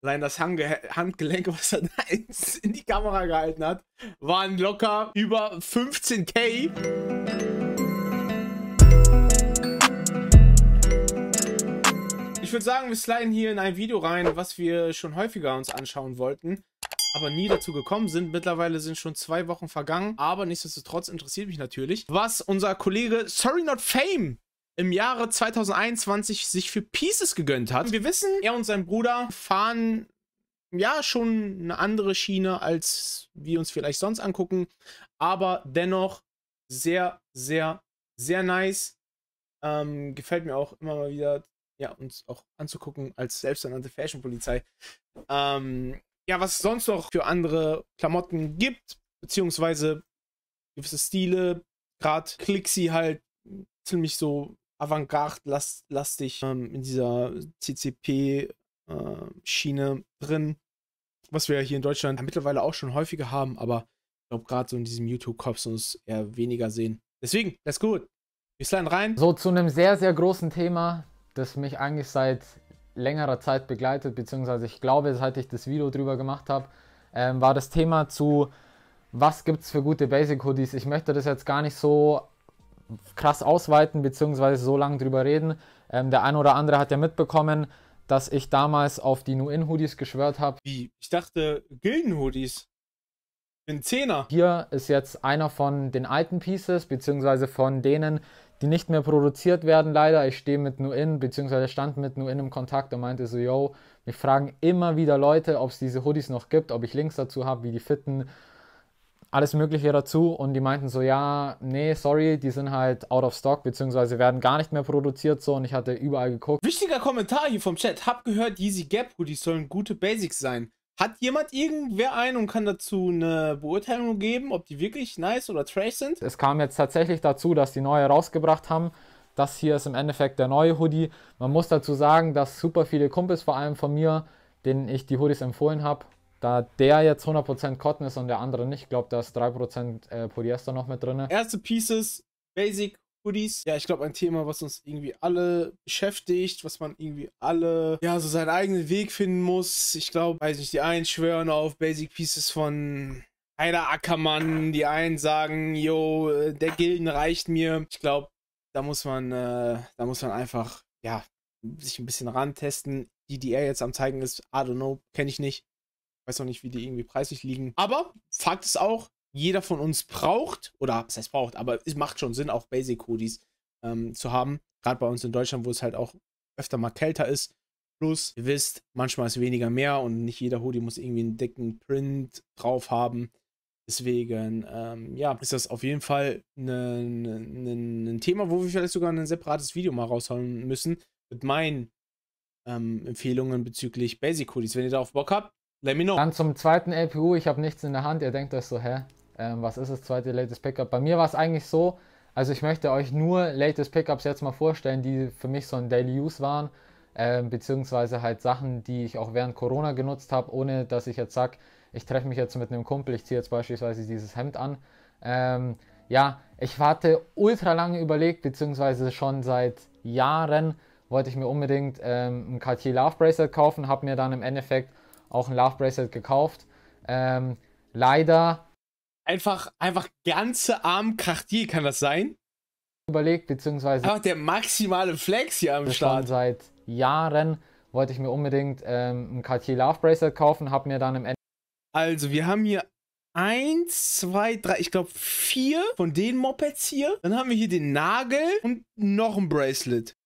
Allein das Handge Handgelenk, was er da in die Kamera gehalten hat, waren locker über 15k. Ich würde sagen, wir sliden hier in ein Video rein, was wir schon häufiger uns anschauen wollten, aber nie dazu gekommen sind. Mittlerweile sind schon zwei Wochen vergangen, aber nichtsdestotrotz interessiert mich natürlich, was unser Kollege Sorry Not Fame im Jahre 2021 sich für Pieces gegönnt hat. Wir wissen, er und sein Bruder fahren ja schon eine andere Schiene, als wir uns vielleicht sonst angucken, aber dennoch sehr, sehr, sehr nice. Ähm, gefällt mir auch immer mal wieder, ja, uns auch anzugucken als selbsternannte Fashion-Polizei. Ähm, ja, was es sonst noch für andere Klamotten gibt, beziehungsweise gewisse Stile, gerade Clixi halt ziemlich so Avantgarde-lastig ähm, in dieser CCP-Schiene ähm, äh, drin, was wir ja hier in Deutschland mittlerweile auch schon häufiger haben, aber ich glaube, gerade so in diesem YouTube-Kosmos cops eher weniger sehen. Deswegen, let's go. Wir Bislang rein. So, zu einem sehr, sehr großen Thema, das mich eigentlich seit längerer Zeit begleitet, beziehungsweise ich glaube, seit ich das Video drüber gemacht habe, ähm, war das Thema zu, was gibt es für gute Basic-Hoodies. Ich möchte das jetzt gar nicht so krass ausweiten bzw. so lange drüber reden. Ähm, der ein oder andere hat ja mitbekommen, dass ich damals auf die Nu-In-Hoodies geschwört habe. Wie? Ich dachte, Gilden-Hoodies. Ein Zehner. Hier ist jetzt einer von den alten Pieces, beziehungsweise von denen, die nicht mehr produziert werden, leider. Ich stehe mit Nu-In, beziehungsweise stand mit Nu-In im Kontakt und meinte so, yo, mich fragen immer wieder Leute, ob es diese Hoodies noch gibt, ob ich Links dazu habe, wie die fitten alles Mögliche dazu und die meinten so, ja, nee, sorry, die sind halt out of stock, beziehungsweise werden gar nicht mehr produziert so und ich hatte überall geguckt. Wichtiger Kommentar hier vom Chat, hab gehört, Yeezy Gap Hoodies sollen gute Basics sein. Hat jemand irgendwer einen und kann dazu eine Beurteilung geben, ob die wirklich nice oder trash sind? Es kam jetzt tatsächlich dazu, dass die neue rausgebracht haben. Das hier ist im Endeffekt der neue Hoodie. Man muss dazu sagen, dass super viele Kumpels, vor allem von mir, denen ich die Hoodies empfohlen habe, da der jetzt 100% Cotton ist und der andere nicht, ich glaube, da ist 3% äh, Polyester noch mit drin. Erste Pieces, Basic, Hoodies. Ja, ich glaube, ein Thema, was uns irgendwie alle beschäftigt, was man irgendwie alle, ja, so seinen eigenen Weg finden muss. Ich glaube, weiß nicht, die einen schwören auf Basic Pieces von Heider Ackermann, die einen sagen, yo, der Gilden reicht mir. Ich glaube, da muss man, äh, da muss man einfach, ja, sich ein bisschen rantesten. Die, die er jetzt am zeigen ist, I don't know, kenne ich nicht. Weiß noch nicht, wie die irgendwie preislich liegen. Aber Fakt ist auch, jeder von uns braucht, oder es heißt braucht, aber es macht schon Sinn, auch Basic-Hoodies ähm, zu haben. Gerade bei uns in Deutschland, wo es halt auch öfter mal kälter ist. Plus, ihr wisst, manchmal ist weniger mehr und nicht jeder Hoodie muss irgendwie einen dicken Print drauf haben. Deswegen, ähm, ja, ist das auf jeden Fall ne, ne, ne, ein Thema, wo wir vielleicht sogar ein separates Video mal rausholen müssen mit meinen ähm, Empfehlungen bezüglich Basic Hoodies. Wenn ihr darauf Bock habt, Let me know. Dann zum zweiten LPU, ich habe nichts in der Hand. Ihr denkt euch so, hä, ähm, was ist das zweite Latest Pickup? Bei mir war es eigentlich so, also ich möchte euch nur Latest Pickups jetzt mal vorstellen, die für mich so ein Daily Use waren, äh, beziehungsweise halt Sachen, die ich auch während Corona genutzt habe, ohne dass ich jetzt sage, ich treffe mich jetzt mit einem Kumpel, ich ziehe jetzt beispielsweise dieses Hemd an. Ähm, ja, ich warte ultra lange überlegt, beziehungsweise schon seit Jahren wollte ich mir unbedingt ähm, ein Cartier Love Bracelet kaufen, habe mir dann im Endeffekt auch ein Love Bracelet gekauft. Ähm, leider. Einfach, einfach ganze Arm Cartier, kann das sein? Überlegt, beziehungsweise. Einfach der maximale Flex hier am Start. Seit Jahren wollte ich mir unbedingt ähm, ein Cartier Love Bracelet kaufen, habe mir dann im Endeffekt. Also, wir haben hier eins, zwei, drei, ich glaube vier von den Mopeds hier. Dann haben wir hier den Nagel und noch ein Bracelet.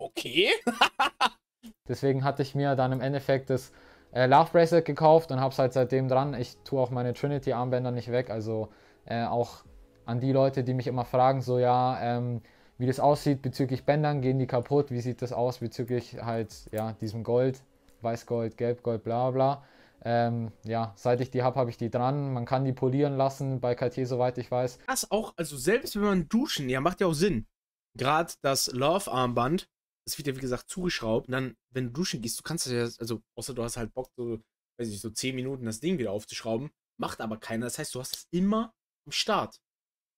Okay. Deswegen hatte ich mir dann im Endeffekt das äh, Love Bracelet gekauft und habe es halt seitdem dran. Ich tue auch meine Trinity Armbänder nicht weg. Also äh, auch an die Leute, die mich immer fragen, so ja, ähm, wie das aussieht bezüglich Bändern, gehen die kaputt, wie sieht das aus bezüglich halt, ja, diesem Gold, Weißgold, Gelbgold, bla bla. Ähm, ja, seit ich die habe, habe ich die dran. Man kann die polieren lassen bei Cartier, soweit ich weiß. Das auch, also selbst wenn man duschen, ja, macht ja auch Sinn. Gerade das Love-Armband es wird ja wie gesagt zugeschraubt und dann, wenn du duschen gehst, du kannst das ja, also außer du hast halt Bock, so, weiß ich, so 10 Minuten das Ding wieder aufzuschrauben, macht aber keiner. Das heißt, du hast es immer am Start.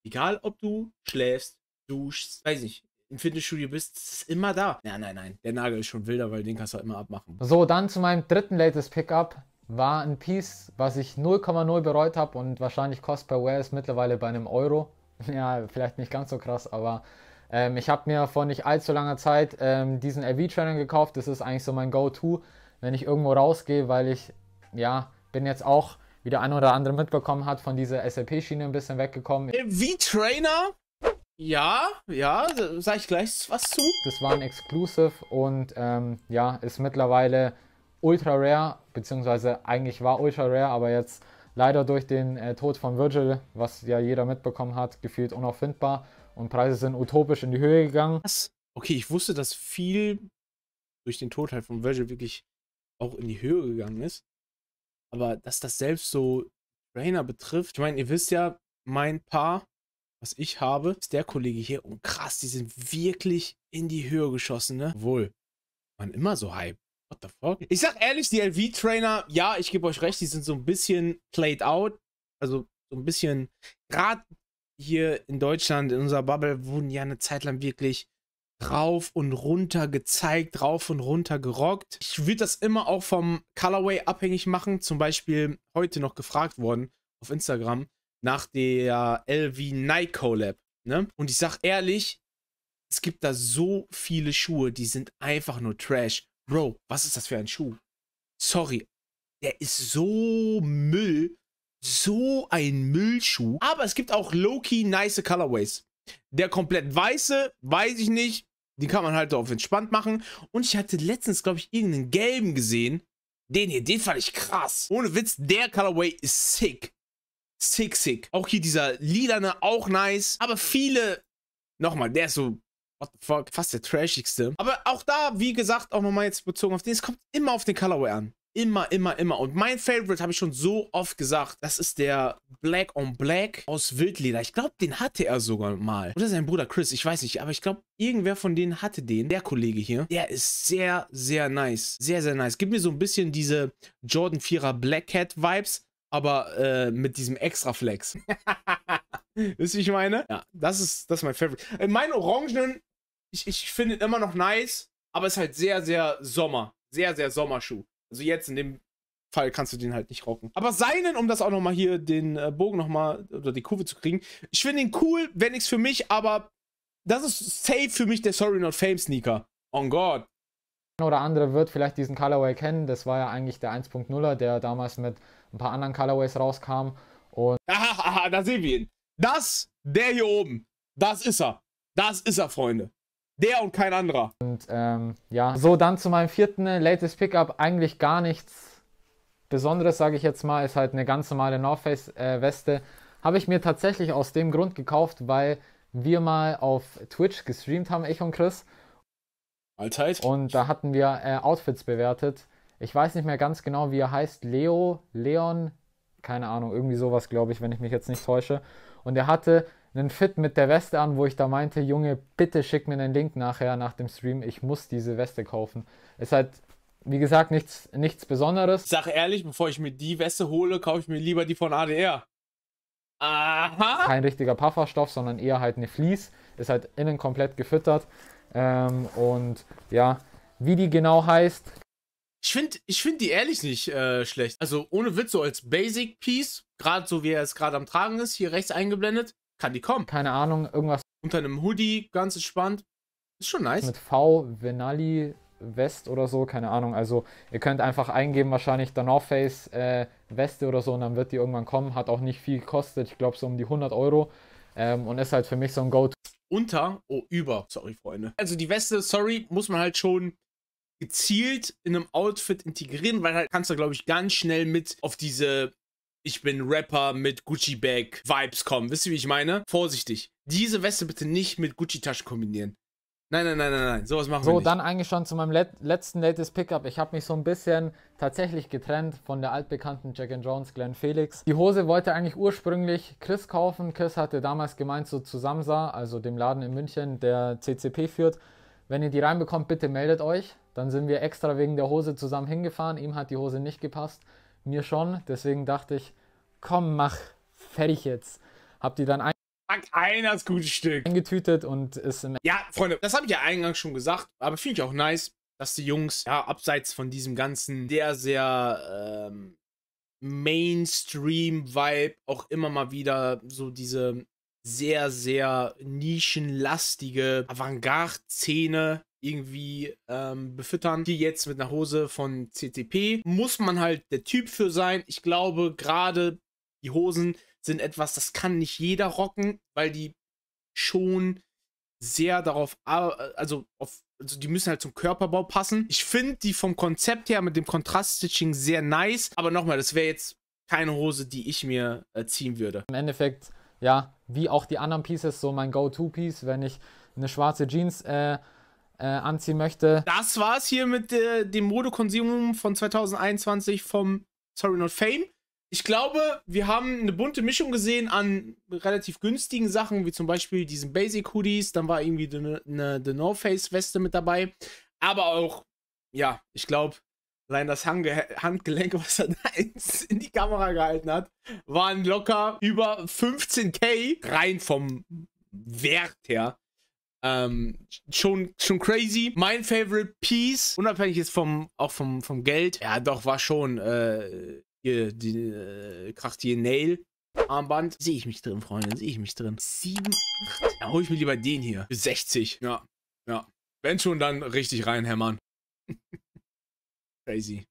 Egal, ob du schläfst, duschst, weiß ich, im Fitnessstudio bist, es ist immer da. Nein, nein, nein, der Nagel ist schon wilder, weil den kannst du halt immer abmachen. So, dann zu meinem dritten latest Pickup. War ein Piece, was ich 0,0 bereut habe und wahrscheinlich kostet bei ist mittlerweile bei einem Euro. Ja, vielleicht nicht ganz so krass, aber ähm, ich habe mir vor nicht allzu langer Zeit ähm, diesen LV-Trainer gekauft. Das ist eigentlich so mein Go-To, wenn ich irgendwo rausgehe, weil ich, ja, bin jetzt auch, wie der eine oder andere mitbekommen hat, von dieser SAP-Schiene ein bisschen weggekommen. LV-Trainer? Ja, ja, sag ich gleich was zu. Das war ein Exclusive und ähm, ja, ist mittlerweile ultra rare, beziehungsweise eigentlich war ultra rare, aber jetzt leider durch den äh, Tod von Virgil, was ja jeder mitbekommen hat, gefühlt unauffindbar und Preise sind utopisch in die Höhe gegangen. Okay, ich wusste, dass viel durch den Tod halt von Virgil wirklich auch in die Höhe gegangen ist. Aber dass das selbst so Trainer betrifft, ich meine, ihr wisst ja, mein Paar, was ich habe, ist der Kollege hier. Und krass, die sind wirklich in die Höhe geschossen, ne? Obwohl, man immer so hype. What the fuck? Ich sag ehrlich, die LV-Trainer, ja, ich gebe euch recht, die sind so ein bisschen played out. Also so ein bisschen, gerade hier in Deutschland, in unserer Bubble, wurden ja eine Zeit lang wirklich rauf und runter gezeigt, rauf und runter gerockt. Ich würde das immer auch vom Colorway abhängig machen. Zum Beispiel heute noch gefragt worden auf Instagram nach der LV Nike Collab. Ne? Und ich sag ehrlich, es gibt da so viele Schuhe, die sind einfach nur Trash. Bro, was ist das für ein Schuh? Sorry, der ist so Müll. So ein Müllschuh. Aber es gibt auch low-key nice Colorways. Der komplett weiße, weiß ich nicht. Die kann man halt auf entspannt machen. Und ich hatte letztens, glaube ich, irgendeinen gelben gesehen. Den hier, den fand ich krass. Ohne Witz, der Colorway ist sick. Sick, sick. Auch hier dieser lilane, auch nice. Aber viele, nochmal, der ist so What the fuck? Fast der trashigste. Aber auch da, wie gesagt, auch nochmal jetzt bezogen auf den. Es kommt immer auf den Colorway an. Immer, immer, immer. Und mein Favorite habe ich schon so oft gesagt. Das ist der Black on Black aus Wildleder. Ich glaube, den hatte er sogar mal. Oder sein Bruder Chris, ich weiß nicht. Aber ich glaube, irgendwer von denen hatte den. Der Kollege hier. Der ist sehr, sehr nice. Sehr, sehr nice. Gibt mir so ein bisschen diese Jordan 4er Black Cat Vibes. Aber äh, mit diesem extra Flex. Wisst ihr, wie ich meine? Ja, das ist, das ist mein Favorite. Äh, mein Orangen, ich, ich finde immer noch nice. Aber ist halt sehr, sehr Sommer. Sehr, sehr Sommerschuh. Also jetzt in dem Fall kannst du den halt nicht rocken. Aber seinen, um das auch nochmal hier, den äh, Bogen nochmal, oder die Kurve zu kriegen, ich finde ihn cool, wenn nichts für mich, aber das ist safe für mich der Sorry Not Fame Sneaker. On God. Oder andere wird vielleicht diesen Colorway kennen, das war ja eigentlich der 1.0er, der damals mit ein paar anderen Colorways rauskam und... Aha, aha, da sehen wir ihn. Das, der hier oben, das ist er. Das ist er, Freunde. Der und kein anderer. Und ähm, ja, so dann zu meinem vierten äh, Latest Pickup. Eigentlich gar nichts Besonderes, sage ich jetzt mal. Ist halt eine ganz normale North Face äh, Weste. Habe ich mir tatsächlich aus dem Grund gekauft, weil wir mal auf Twitch gestreamt haben, ich und Chris. Allzeit. Und da hatten wir äh, Outfits bewertet. Ich weiß nicht mehr ganz genau, wie er heißt. Leo, Leon, keine Ahnung, irgendwie sowas, glaube ich, wenn ich mich jetzt nicht täusche. Und er hatte einen Fit mit der Weste an, wo ich da meinte, Junge, bitte schick mir einen Link nachher nach dem Stream, ich muss diese Weste kaufen. Ist halt, wie gesagt, nichts, nichts Besonderes. Ich sag ehrlich, bevor ich mir die Weste hole, kaufe ich mir lieber die von ADR. Aha. Kein richtiger Pufferstoff, sondern eher halt eine Fleece. Ist halt innen komplett gefüttert. Ähm, und ja, wie die genau heißt. Ich finde ich find die ehrlich nicht äh, schlecht. Also ohne Witz, so als Basic Piece, gerade so wie er es gerade am Tragen ist, hier rechts eingeblendet, kann die kommen. Keine Ahnung, irgendwas. Unter einem Hoodie, ganz entspannt. Ist schon nice. Mit V, Venali, West oder so, keine Ahnung. Also ihr könnt einfach eingeben, wahrscheinlich der North Face äh, Weste oder so und dann wird die irgendwann kommen. Hat auch nicht viel gekostet, ich glaube so um die 100 Euro ähm, und ist halt für mich so ein Go-To. Unter, oh über, sorry Freunde. Also die Weste, sorry, muss man halt schon gezielt in einem Outfit integrieren, weil halt kannst du, glaube ich, ganz schnell mit auf diese ich bin Rapper mit Gucci Bag Vibes kommen. Wisst ihr, wie ich meine? Vorsichtig. Diese Weste bitte nicht mit Gucci Taschen kombinieren. Nein, nein, nein, nein, nein. Sowas machen so, wir nicht. So, dann eigentlich schon zu meinem Let letzten latest Pickup. Ich habe mich so ein bisschen tatsächlich getrennt von der altbekannten Jack and Jones Glenn Felix. Die Hose wollte eigentlich ursprünglich Chris kaufen. Chris hatte damals gemeint, so zu Samsa, also dem Laden in München, der CCP führt. Wenn ihr die reinbekommt, bitte meldet euch. Dann sind wir extra wegen der Hose zusammen hingefahren. Ihm hat die Hose nicht gepasst mir schon. Deswegen dachte ich, komm, mach fertig jetzt. Hab die dann ein keiner das gutes Stück. Eingetütet und ist im Ja, Freunde, das habe ich ja eingangs schon gesagt, aber finde ich auch nice, dass die Jungs, ja, abseits von diesem ganzen sehr, sehr ähm, Mainstream-Vibe auch immer mal wieder so diese sehr, sehr nischenlastige Avantgarde-Szene irgendwie ähm, befüttern. Hier jetzt mit einer Hose von CTP. Muss man halt der Typ für sein. Ich glaube, gerade die Hosen sind etwas, das kann nicht jeder rocken, weil die schon sehr darauf, also, auf, also die müssen halt zum Körperbau passen. Ich finde die vom Konzept her mit dem Kontraststitching sehr nice, aber nochmal, das wäre jetzt keine Hose, die ich mir äh, ziehen würde. Im Endeffekt, ja, wie auch die anderen Pieces, so mein Go-To-Piece, wenn ich eine schwarze Jeans äh, äh, anziehen möchte. Das war's hier mit äh, dem Modekonsum von 2021 vom Sorry Not Fame. Ich glaube, wir haben eine bunte Mischung gesehen an relativ günstigen Sachen, wie zum Beispiel diesen Basic Hoodies, dann war irgendwie eine The No Face Weste mit dabei, aber auch, ja, ich glaube, allein das Handge Handgelenk, was er da in die Kamera gehalten hat, waren locker über 15k rein vom Wert her. Ähm, schon, schon crazy. Mein Favorite Piece, unabhängig jetzt vom, auch vom, vom Geld, ja doch, war schon äh, hier, die äh, Cartier Nail. Armband. Sehe ich mich drin, Freunde. Sehe ich mich drin. 7, 8. Da hole ich mir lieber den hier. 60. Ja. Ja. Wenn schon, dann richtig reinhämmern. crazy.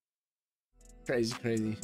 Crazy, crazy.